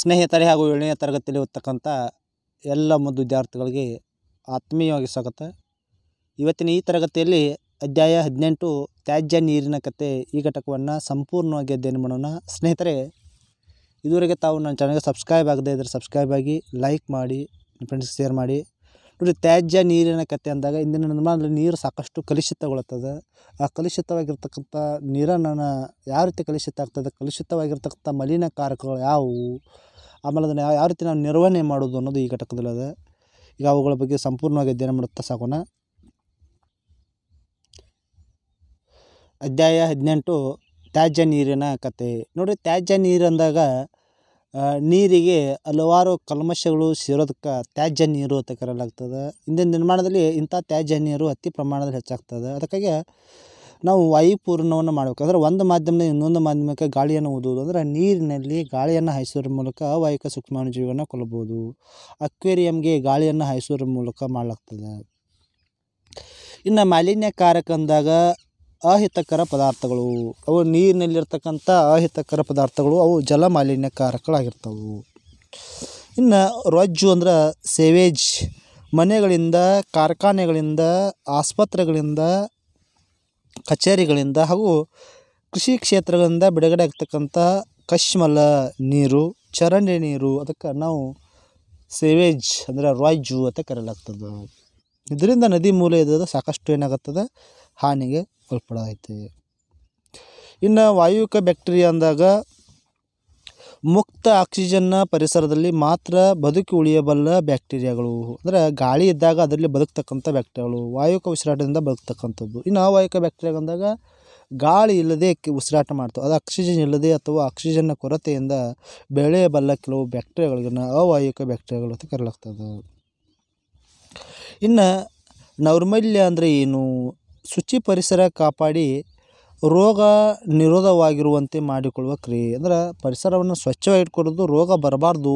ಸ್ನೇಹಿತರೆ ಹಾಗೂ ಏಳನೇ ತರಗತಿಯಲ್ಲಿ ಇರ್ತಕ್ಕಂಥ ಎಲ್ಲ ಮುದ್ದು ವಿದ್ಯಾರ್ಥಿಗಳಿಗೆ ಆತ್ಮೀಯವಾಗಿ ಸ್ವಾಗತ ಇವತ್ತಿನ ಈ ತರಗತಿಯಲ್ಲಿ ಅಧ್ಯಾಯ ಹದಿನೆಂಟು ತ್ಯಾಜ್ಯ ನೀರಿನ ಕತೆ ಈ ಘಟಕವನ್ನು ಸಂಪೂರ್ಣವಾಗಿ ಅಧ್ಯಯನ ಮಾಡೋಣ ಸ್ನೇಹಿತರೆ ಇದುವರೆಗೆ ತಾವು ನನ್ನ ಚಾನಲ್ಗೆ ಸಬ್ಸ್ಕ್ರೈಬ್ ಆಗದೇ ಇದ್ದರೆ ಸಬ್ಸ್ಕ್ರೈಬ್ ಆಗಿ ಲೈಕ್ ಮಾಡಿ ಫ್ರೆಂಡ್ಸ್ಗೆ ಶೇರ್ ಮಾಡಿ ನೋಡಿ ತ್ಯಾಜ್ಯ ನೀರಿನ ಕತೆ ಅಂದಾಗ ಇಂದಿನ ನಿರ್ಮಾಣದಲ್ಲಿ ನೀರು ಸಾಕಷ್ಟು ಕಲುಷಿತಗೊಳ್ಳುತ್ತದೆ ಆ ಕಲುಷಿತವಾಗಿರ್ತಕ್ಕಂಥ ನೀರನ್ನು ಯಾವ ರೀತಿ ಕಲುಷಿತ ಆಗ್ತದೆ ಕಲುಷಿತವಾಗಿರ್ತಕ್ಕಂಥ ಮಲಿನ ಕಾರಕಗಳು ಯಾವುವು ಆಮೇಲೆ ಅದನ್ನು ಯಾವ ರೀತಿ ನಾವು ನಿರ್ವಹಣೆ ಮಾಡೋದು ಅನ್ನೋದು ಈ ಘಟಕದಲ್ಲದೆ ಈಗ ಅವುಗಳ ಬಗ್ಗೆ ಸಂಪೂರ್ಣವಾಗಿ ಅಧ್ಯಯನ ಮಾಡುತ್ತಾ ಸಾಕೋಣ ಅಧ್ಯಾಯ ಹದಿನೆಂಟು ತ್ಯಾಜ್ಯ ನೀರಿನ ಕತೆ ನೋಡಿ ತ್ಯಾಜ್ಯ ನೀರು ಅಂದಾಗ ನೀರಿಗೆ ಹಲವಾರು ಕಲ್ಮಶಗಳು ಸೇರೋದಕ್ಕೆ ತ್ಯಾಜ್ಯ ನೀರು ಅಂತ ಕರೆಯಲಾಗ್ತದೆ ಇಂದಿನ ನಿರ್ಮಾಣದಲ್ಲಿ ಇಂಥ ತ್ಯಾಜ್ಯ ನೀರು ಅತಿ ಪ್ರಮಾಣದಲ್ಲಿ ಹೆಚ್ಚಾಗ್ತದೆ ಅದಕ್ಕಾಗಿ ನಾವು ಮಾಡಬೇಕು ಅಂದರೆ ಒಂದು ಮಾಧ್ಯಮದಿಂದ ಇನ್ನೊಂದು ಮಾಧ್ಯಮಕ್ಕೆ ಗಾಳಿಯನ್ನು ಊದುವುದು ಅಂದರೆ ನೀರಿನಲ್ಲಿ ಗಾಳಿಯನ್ನು ಹಾಯಿಸೋದ್ರ ಮೂಲಕ ಅವಾಯಕ ಜೀವನ ಕೊಲ್ಲಬಹುದು ಅಕ್ವೇರಿಯಂಗೆ ಗಾಳಿಯನ್ನು ಹಾಯಿಸೋದ್ರ ಮೂಲಕ ಮಾಡಲಾಗ್ತದೆ ಇನ್ನು ಮಾಲಿನ್ಯಕಾರಕ ಅಂದಾಗ ಅಹಿತಕರ ಪದಾರ್ಥಗಳು ಅವು ನೀರಿನಲ್ಲಿರ್ತಕ್ಕಂಥ ಅಹಿತಕರ ಪದಾರ್ಥಗಳು ಅವು ಜಲ ಮಾಲಿನ್ಯಕಾರಕಗಳಾಗಿರ್ತವೆ ಇನ್ನು ರೊಜ್ಜು ಅಂದ್ರೆ ಸೇವೇಜ್ ಮನೆಗಳಿಂದ ಕಾರ್ಖಾನೆಗಳಿಂದ ಆಸ್ಪತ್ರೆಗಳಿಂದ ಕಚೇರಿಗಳಿಂದ ಹಾಗೂ ಕೃಷಿ ಕ್ಷೇತ್ರಗಳಿಂದ ಬಿಡುಗಡೆ ಆಗ್ತಕ್ಕಂಥ ಕಶ್ಮಲ ನೀರು ಚರಂಡಿ ನೀರು ಅದಕ್ಕೆ ನಾವು ಸೇವೇಜ್ ಅಂದರೆ ರಾಯ್ಜು ಅಂತ ಕರೆಯಲಾಗ್ತದೆ ಇದರಿಂದ ನದಿ ಮೂಲೆ ಇದ್ದದ್ದು ಸಾಕಷ್ಟು ಏನಾಗುತ್ತದೆ ಹಾನಿಗೆ ಒಳಪಡಾಯ್ತು ಇನ್ನು ವಾಯುಕ ಬ್ಯಾಕ್ಟೀರಿಯಾ ಅಂದಾಗ ಮುಕ್ತ ಆಕ್ಸಿಜನ್ನ ಪರಿಸರದಲ್ಲಿ ಮಾತ್ರ ಬದುಕಿ ಉಳಿಯಬಲ್ಲ ಬ್ಯಾಕ್ಟೀರಿಯಾಗಳು ಅಂದರೆ ಗಾಳಿ ಇದ್ದಾಗ ಅದರಲ್ಲಿ ಬದುಕ್ತಕ್ಕಂಥ ಬ್ಯಾಕ್ಟೀರಿಯಾಗಳು ವಾಯುಕ ಉಸಿರಾಟದಿಂದ ಬದುಕ್ತಕ್ಕಂಥದ್ದು ಇನ್ನು ಅವಾಯುಕ ಬ್ಯಾಕ್ಟೀರಿಯಾ ಅಂದಾಗ ಗಾಳಿ ಇಲ್ಲದೆ ಉಸಿರಾಟ ಮಾಡ್ತವೆ ಅದು ಆಕ್ಸಿಜನ್ ಇಲ್ಲದೆ ಅಥವಾ ಆಕ್ಸಿಜನ್ನ ಕೊರತೆಯಿಂದ ಬೆಳೆಯಬಲ್ಲ ಕೆಲವು ಬ್ಯಾಕ್ಟೀರಿಯಾಗಳಿಗನ್ನು ಅವಾಯುಕ ಬ್ಯಾಕ್ಟೀರಿಯಾಗಳು ಅಂತ ಕರೆಯಲಾಗ್ತದೆ ಇನ್ನು ನೌರ್ಮಲ್ಯ ಅಂದರೆ ಏನು ಶುಚಿ ಪರಿಸರ ಕಾಪಾಡಿ ರೋಗ ನಿರೋಧವಾಗಿರುವಂತೆ ಮಾಡಿಕೊಳ್ಳುವ ಕ್ರಿಯೆ ಅಂದ್ರೆ ಪರಿಸರವನ್ನು ಸ್ವಚ್ಛವಾಗಿ ಇಟ್ಕೊಳ್ಳೋದು ರೋಗ ಬರಬಾರ್ದು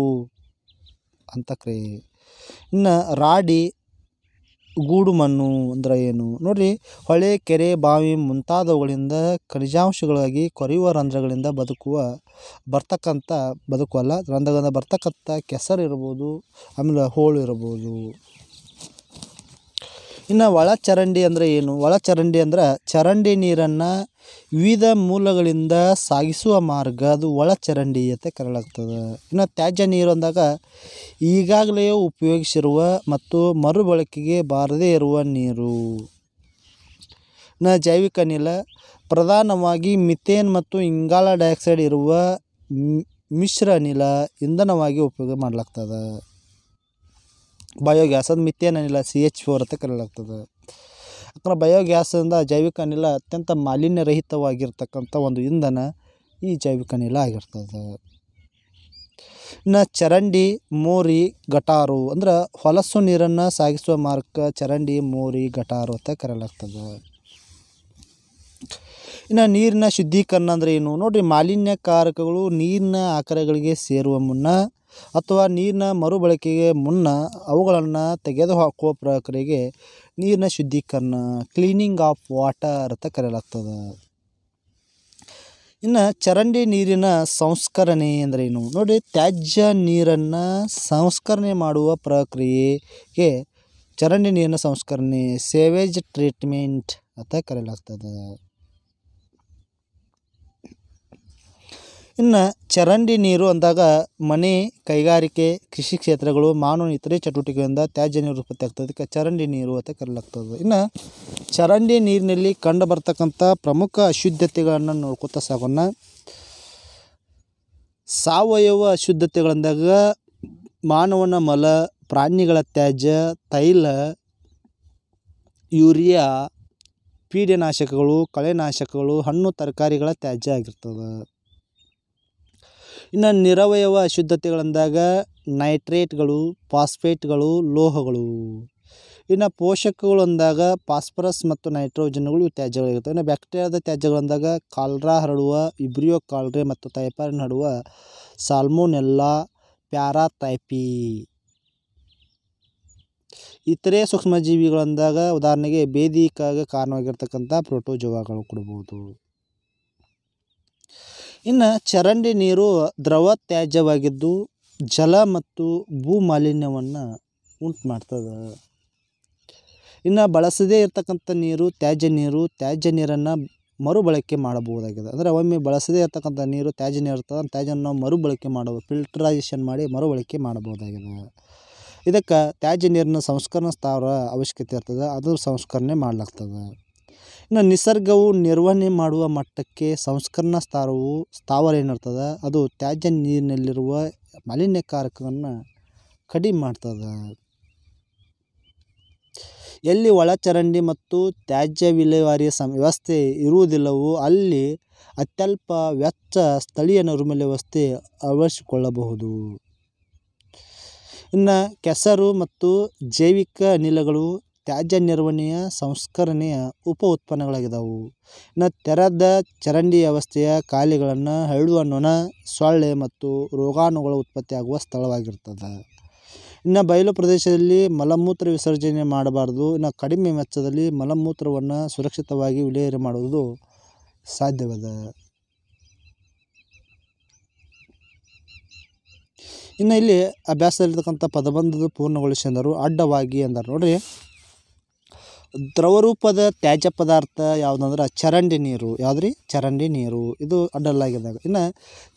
ಅಂತ ಕ್ರಿಯೆ ಇನ್ನು ರಾಡಿ ಗೂಡು ಮಣ್ಣು ಅಂದ್ರೆ ಏನು ನೋಡಿರಿ ಹೊಳೆ ಕೆರೆ ಬಾವಿ ಮುಂತಾದವುಗಳಿಂದ ಖನಿಜಾಂಶಗಳಾಗಿ ಕೊರೆಯುವ ರಂಧ್ರಗಳಿಂದ ಬದುಕುವ ಬರ್ತಕ್ಕಂಥ ಬದುಕುವಲ್ಲ ರಂಧ್ರಗಳಿಂದ ಬರ್ತಕ್ಕಂಥ ಕೆಸರು ಇರ್ಬೋದು ಆಮೇಲೆ ಹೋಳು ಇರ್ಬೋದು ಇನ್ನು ಒಳಚರಂಡಿ ಅಂದರೆ ಏನು ಒಳಚರಂಡಿ ಅಂದ್ರೆ ಚರಂಡಿ ನೀರನ್ನು ವಿವಿಧ ಮೂಲಗಳಿಂದ ಸಾಗಿಸುವ ಮಾರ್ಗ ಅದು ಒಳಚರಂಡಿ ಅಂತ ಕರೆಯಲಾಗ್ತದೆ ಇನ್ನು ತ್ಯಾಜ್ಯ ನೀರು ಅಂದಾಗ ಈಗಾಗಲೇ ಉಪಯೋಗಿಸಿರುವ ಮತ್ತು ಮರುಬಳಕೆಗೆ ಬಾರದೇ ಇರುವ ನೀರು ಇನ್ನು ಜೈವಿಕ ಅನಿಲ ಪ್ರಧಾನವಾಗಿ ಮಿಥೇನ್ ಮತ್ತು ಇಂಗಾಲ ಡೈಆಕ್ಸೈಡ್ ಇರುವ ಮಿಶ್ರ ಅನಿಲ ಇಂಧನವಾಗಿ ಉಪಯೋಗ ಮಾಡಲಾಗ್ತದೆ ಬಯೋಗ್ಯಾಸ್ ಅದು ಮಿಥೇನ್ ಅನಿಲ ಸಿ ಎಚ್ ಫೋರ್ ಅಂತ ಕರೆಯಲಾಗ್ತದೆ ಯಾಕಂದ್ರೆ ಬಯೋಗ್ಯಾಸಿಂದ ಜೈವಿಕ ಅನಿಲ ಅತ್ಯಂತ ಮಾಲಿನ್ಯರಹಿತವಾಗಿರ್ತಕ್ಕಂಥ ಒಂದು ಇಂಧನ ಈ ಜೈವಿಕ ಅನಿಲ ಆಗಿರ್ತದೆ ಇನ್ನು ಚರಂಡಿ ಮೋರಿ ಗಟಾರು ಅಂದ್ರೆ ಹೊಲಸು ನೀರನ್ನು ಸಾಗಿಸುವ ಮಾರ್ಗ ಚರಂಡಿ ಮೋರಿ ಗಟಾರು ಅಂತ ಕರೆಯಲಾಗ್ತದೆ ಇನ್ನು ನೀರಿನ ಶುದ್ಧೀಕರಣ ಅಂದರೆ ಏನು ನೋಡಿರಿ ಮಾಲಿನ್ಯಕಾರಕಗಳು ನೀರಿನ ಆಕರಗಳಿಗೆ ಸೇರುವ ಮುನ್ನ ಅಥವಾ ನೀರಿನ ಮರುಬಳಕೆಗೆ ಮುನ್ನ ಅವುಗಳನ್ನು ತೆಗೆದುಹಾಕುವ ಪ್ರಕ್ರಿಯೆಗೆ ನೀರಿನ ಶುದ್ಧೀಕರಣ ಕ್ಲೀನಿಂಗ್ ಆಫ್ ವಾಟರ್ ಅಂತ ಕರೆಯಲಾಗ್ತದೆ ಇನ್ನು ಚರಂಡಿ ನೀರಿನ ಸಂಸ್ಕರಣೆ ಅಂದರೆ ಏನು ನೋಡಿ ತ್ಯಾಜ್ಯ ನೀರನ್ನು ಸಂಸ್ಕರಣೆ ಮಾಡುವ ಪ್ರಕ್ರಿಯೆಗೆ ಚರಂಡಿ ನೀರಿನ ಸಂಸ್ಕರಣೆ ಸೇವೇಜ್ ಟ್ರೀಟ್ಮೆಂಟ್ ಅಂತ ಕರೆಯಲಾಗ್ತದೆ ಇನ್ನು ಚರಂಡಿ ನೀರು ಅಂದಾಗ ಮನೆ ಕೈಗಾರಿಕೆ ಕೃಷಿ ಕ್ಷೇತ್ರಗಳು ಮಾನವನ ಇತರೆ ಚಟುವಟಿಕೆಗಳಿಂದ ತ್ಯಾಜ್ಯ ನೀರು ಆಗ್ತದೆ ಅದಕ್ಕೆ ಚರಂಡಿ ನೀರು ಅಂತ ಕರೆಯಲಾಗ್ತದೆ ಇನ್ನು ಚರಂಡಿ ನೀರಿನಲ್ಲಿ ಕಂಡು ಬರ್ತಕ್ಕಂಥ ಪ್ರಮುಖ ಅಶುದ್ಧತೆಗಳನ್ನು ನೋಡ್ಕೊತಾ ಸಾಗೋಣ ಸಾವಯವ ಅಶುದ್ಧತೆಗಳಂದಾಗ ಮಾನವನ ಮಲ ಪ್ರಾಣಿಗಳ ತ್ಯಾಜ್ಯ ತೈಲ ಯೂರಿಯಾ ಪೀಡೆನಾಶಕಗಳು ಕಳೆನಾಶಕಗಳು ಹಣ್ಣು ತರಕಾರಿಗಳ ತ್ಯಾಜ್ಯ ಆಗಿರ್ತದೆ ಇನ್ನು ನಿರವಯವ ಅಶುದ್ಧತೆಗಳಂದಾಗ ನೈಟ್ರೇಟ್ಗಳು ಫಾಸ್ಫೇಟ್ಗಳು ಲೋಹಗಳು ಇನ್ನು ಪೋಷಕಗಳು ಅಂದಾಗ ಫಾಸ್ಫರಸ್ ಮತ್ತು ನೈಟ್ರೋಜನ್ಗಳು ತ್ಯಾಜ್ಯಗಳಾಗಿರ್ತವೆ ಇನ್ನು ಬ್ಯಾಕ್ಟೀರಿಯಾದ ಅಂದಾಗ ಕಾಲ್ರಾ ಹರಡುವ ಇಬ್ರಿಯೋ ಕಾಲ್ರೆ ಮತ್ತು ತೈಪಾರಿನ್ ಹರಡುವ ಸಾಲ್ಮೋನೆಲ್ಲಾ ಪ್ಯಾರಾಥೈಪಿ ಇತರೆ ಸೂಕ್ಷ್ಮಜೀವಿಗಳಂದಾಗ ಉದಾಹರಣೆಗೆ ಬೇದಿಕಾಗ ಕಾರಣವಾಗಿರ್ತಕ್ಕಂಥ ಪ್ರೋಟೋಜೋವಾಗಳು ಕೊಡ್ಬೋದು ಇನ್ನು ಚರಂಡಿ ನೀರು ದ್ರವ ತ್ಯಾಜ್ಯವಾಗಿದ್ದು ಜಲ ಮತ್ತು ಭೂ ಮಾಲಿನ್ಯವನ್ನು ಉಂಟು ಮಾಡ್ತದೆ ಇನ್ನು ಬಳಸದೇ ಇರತಕ್ಕಂಥ ನೀರು ತ್ಯಾಜ್ಯ ನೀರು ತ್ಯಾಜ್ಯ ನೀರನ್ನು ಮರುಬಳಕೆ ಮಾಡಬಹುದಾಗಿದೆ ಅಂದರೆ ಒಮ್ಮೆ ಬಳಸದೇ ಇರತಕ್ಕಂಥ ನೀರು ತ್ಯಾಜ್ಯ ನೀರು ಇರ್ತದೆ ತ್ಯಾಜ್ಯನ ನಾವು ಮರುಬಳಕೆ ಮಾಡಬಹುದು ಫಿಲ್ಟ್ರೈಸೇಷನ್ ಮಾಡಿ ಮರುಬಳಕೆ ಮಾಡಬಹುದಾಗಿದೆ ಇದಕ್ಕೆ ತ್ಯಾಜ್ಯ ನೀರಿನ ಸಂಸ್ಕರಣಾ ಸ್ಥಾವರ ಅವಶ್ಯಕತೆ ಇರ್ತದೆ ಅದು ಸಂಸ್ಕರಣೆ ಮಾಡ್ಲಾಗ್ತದೆ ಇನ್ನು ನಿಸರ್ಗವು ನಿರ್ವಹಣೆ ಮಾಡುವ ಮಟ್ಟಕ್ಕೆ ಸಂಸ್ಕರಣಾ ಸ್ಥಾರವು ಸ್ಥಾವರ ಏನಿರ್ತದೆ ಅದು ತ್ಯಾಜ್ಯ ನೀರಿನಲ್ಲಿರುವ ಮಾಲಿನ್ಯಕಾರಕವನ್ನು ಕಡಿಮೆ ಮಾಡ್ತದೆ ಎಲ್ಲಿ ಒಳಚರಂಡಿ ಮತ್ತು ತ್ಯಾಜ್ಯ ವಿಲೇವಾರಿಯ ಸಂ ವ್ಯವಸ್ಥೆ ಇರುವುದಿಲ್ಲವೋ ಅಲ್ಲಿ ಅತ್ಯಲ್ಪ ವೆಚ್ಚ ಸ್ಥಳೀಯ ನೈರ್ಮಲ್ಯ ವ್ಯವಸ್ಥೆ ಅಳವಡಿಸಿಕೊಳ್ಳಬಹುದು ಇನ್ನು ಕೆಸರು ಮತ್ತು ಜೈವಿಕ ಅನಿಲಗಳು ತ್ಯಾಜ್ಯ ನಿರ್ವಹಣೆಯ ಸಂಸ್ಕರಣೆಯ ಉಪ ಉತ್ಪನ್ನಗಳಾಗಿದಾವು ಇನ್ನು ತೆರೆದ ಚರಂಡಿ ವ್ಯವಸ್ಥೆಯ ಕಾಯಿಲೆಗಳನ್ನು ಹರಡುವ ನೊಣ ಸೊಳ್ಳೆ ಮತ್ತು ರೋಗಾಣುಗಳು ಉತ್ಪತ್ತಿಯಾಗುವ ಸ್ಥಳವಾಗಿರ್ತದೆ ಇನ್ನು ಬಯಲು ಪ್ರದೇಶದಲ್ಲಿ ಮಲಮೂತ್ರ ವಿಸರ್ಜನೆ ಮಾಡಬಾರ್ದು ಇನ್ನು ಕಡಿಮೆ ವೆಚ್ಚದಲ್ಲಿ ಮಲಮೂತ್ರವನ್ನು ಸುರಕ್ಷಿತವಾಗಿ ವಿಲೇವಾರಿ ಮಾಡುವುದು ಸಾಧ್ಯವದ ಇನ್ನು ಇಲ್ಲಿ ಅಭ್ಯಾಸದಲ್ಲಿರ್ತಕ್ಕಂಥ ಪದಬಂಧದ ಪೂರ್ಣಗೊಳಿಸಿ ಎಂದರು ಅಡ್ಡವಾಗಿ ಅಂದರು ನೋಡ್ರಿ ದ್ರವರೂಪದ ತ್ಯಾಜ್ಯ ಪದಾರ್ಥ ಯಾವುದಂದ್ರೆ ಚರಂಡಿ ನೀರು ಯಾವುದ್ರಿ ಚರಂಡಿ ನೀರು ಇದು ಅಡ್ಡಲಾಗಿದ್ದಾಗ ಇನ್ನು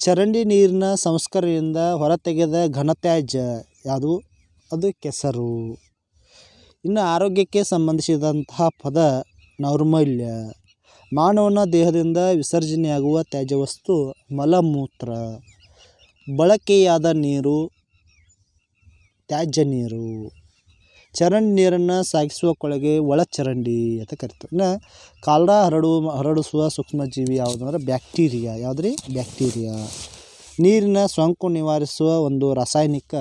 ಚರಂಡಿ ನೀರಿನ ಸಂಸ್ಕರಣೆಯಿಂದ ಹೊರತೆಗೆದ ಘನತ್ಯಾಜ್ಯ ಯಾವುದು ಅದು ಕೆಸರು ಇನ್ನು ಆರೋಗ್ಯಕ್ಕೆ ಸಂಬಂಧಿಸಿದಂತಹ ಪದ ನೈರ್ಮಲ್ಯ ಮಾನವನ ದೇಹದಿಂದ ವಿಸರ್ಜನೆಯಾಗುವ ತ್ಯಾಜ್ಯ ವಸ್ತು ಮಲಮೂತ್ರ ಬಳಕೆಯಾದ ನೀರು ತ್ಯಾಜ್ಯ ನೀರು ಚರಂಡಿ ನೀರನ್ನು ಸಾಗಿಸುವ ಕೊಳಗೆ ಒಳಚರಂಡಿ ಅಂತ ಕರಿತಾರೆ ಇನ್ನು ಕಾಲ್ರಾ ಹರಡು ಹರಡಿಸುವ ಸೂಕ್ಷ್ಮ ಯಾವುದು ಯಾವುದಂದ್ರೆ ಬ್ಯಾಕ್ಟೀರಿಯಾ ಯಾವುದು ರೀ ಬ್ಯಾಕ್ಟೀರಿಯಾ ನೀರಿನ ಸೋಂಕು ನಿವಾರಿಸುವ ಒಂದು ರಾಸಾಯನಿಕ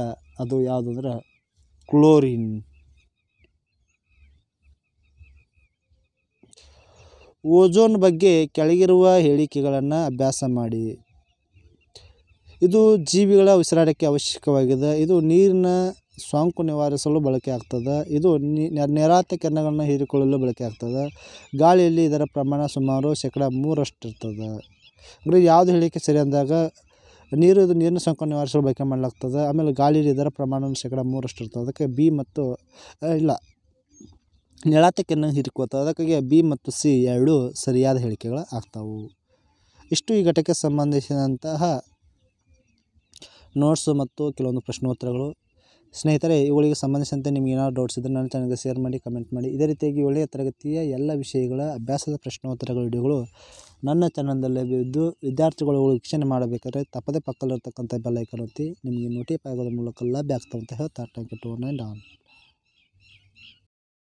ಅದು ಯಾವುದು ಕ್ಲೋರಿನ್ ಓಜೋನ್ ಬಗ್ಗೆ ಕೆಳಗಿರುವ ಹೇಳಿಕೆಗಳನ್ನು ಅಭ್ಯಾಸ ಮಾಡಿ ಇದು ಜೀವಿಗಳ ಉಸಿರಾಟಕ್ಕೆ ಅವಶ್ಯಕವಾಗಿದೆ ಇದು ನೀರಿನ ಸೋಂಕು ನಿವಾರಿಸಲು ಬಳಕೆ ಆಗ್ತದೆ ಇದು ನೇರಾವರಿ ಕಿರಣಗಳನ್ನು ಹೀರಿಕೊಳ್ಳಲು ಬಳಕೆ ಆಗ್ತದೆ ಗಾಳಿಯಲ್ಲಿ ಇದರ ಪ್ರಮಾಣ ಸುಮಾರು ಶೇಕಡ ಮೂರಷ್ಟು ಇರ್ತದೆ ಅಂದರೆ ಯಾವುದು ಹೇಳಿಕೆ ಸರಿ ಅಂದಾಗ ನೀರು ಇದು ನೀರಿನ ಸೋಂಕು ನಿವಾರಿಸಲು ಬಳಕೆ ಮಾಡಲಾಗ್ತದೆ ಆಮೇಲೆ ಗಾಳಿಯಲ್ಲಿ ಇದರ ಪ್ರಮಾಣ ಶೇಕಡ ಮೂರಷ್ಟು ಇರ್ತದೆ ಅದಕ್ಕೆ ಬಿ ಮತ್ತು ಇಲ್ಲ ನೇರಾತಕ್ಕೆನ್ನು ಹೀರಿಕೊಳ್ತದೆ ಅದಕ್ಕಾಗಿ ಬಿ ಮತ್ತು ಸಿ ಎರಡು ಸರಿಯಾದ ಹೇಳಿಕೆಗಳು ಆಗ್ತಾವು ಇಷ್ಟು ಈ ಘಟಕಕ್ಕೆ ಸಂಬಂಧಿಸಿದಂತಹ ನೋಟ್ಸು ಮತ್ತು ಕೆಲವೊಂದು ಪ್ರಶ್ನೋತ್ತರಗಳು ಸ್ನೇಹಿತರೆ ಇವುಗಳಿಗೆ ಸಂಬಂಧಿಸಿದಂತೆ ನಿಮ್ಗೆ ಏನಾದರೂ ಡೌಟ್ಸ್ ಇದ್ದರೆ ನನ್ನ ಚಾನಲ್ಗೆ ಶೇರ್ ಮಾಡಿ ಕಮೆಂಟ್ ಮಾಡಿ ಇದೇ ರೀತಿಯಾಗಿ ಒಳ್ಳೆಯ ತರಗತಿಯ ಎಲ್ಲ ವಿಷಯಗಳ ಅಭ್ಯಾಸದ ಪ್ರಶ್ನೋತ್ತರಗಳ ವಿಡಿಯೋಗಳು ನನ್ನ ಚಾನೆಲ್ದಲ್ಲೇ ಬಿದ್ದು ವಿದ್ಯಾರ್ಥಿಗಳು ವೀಕ್ಷಣೆ ಮಾಡಬೇಕಾದ್ರೆ ತಪ್ಪದೇ ಪಕ್ಕದಲ್ಲಿರ್ತಕ್ಕಂಥ ಬೆಲ್ಲೈಕನ್ ಒತ್ತಿ ನಿಮಗೆ ನೋಟಿಫೈ ಆಗೋದ್ರ ಮೂಲಕ ಲಭ್ಯ ಆಗ್ತಾವಂತ ಹೇಳ್ತಾ ಟ್ಯಾಂಕ್ ಯು ಟು ನೈನ್ ಡಾನ್